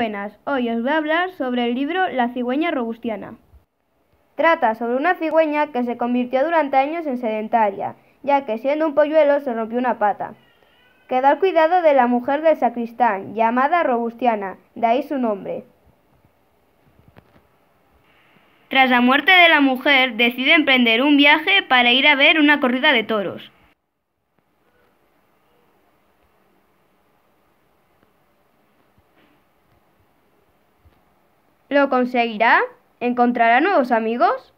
Buenas, hoy os voy a hablar sobre el libro La cigüeña robustiana. Trata sobre una cigüeña que se convirtió durante años en sedentaria, ya que siendo un polluelo se rompió una pata. Quedó al cuidado de la mujer del sacristán, llamada Robustiana, de ahí su nombre. Tras la muerte de la mujer, decide emprender un viaje para ir a ver una corrida de toros. ¿Lo conseguirá? ¿Encontrará nuevos amigos?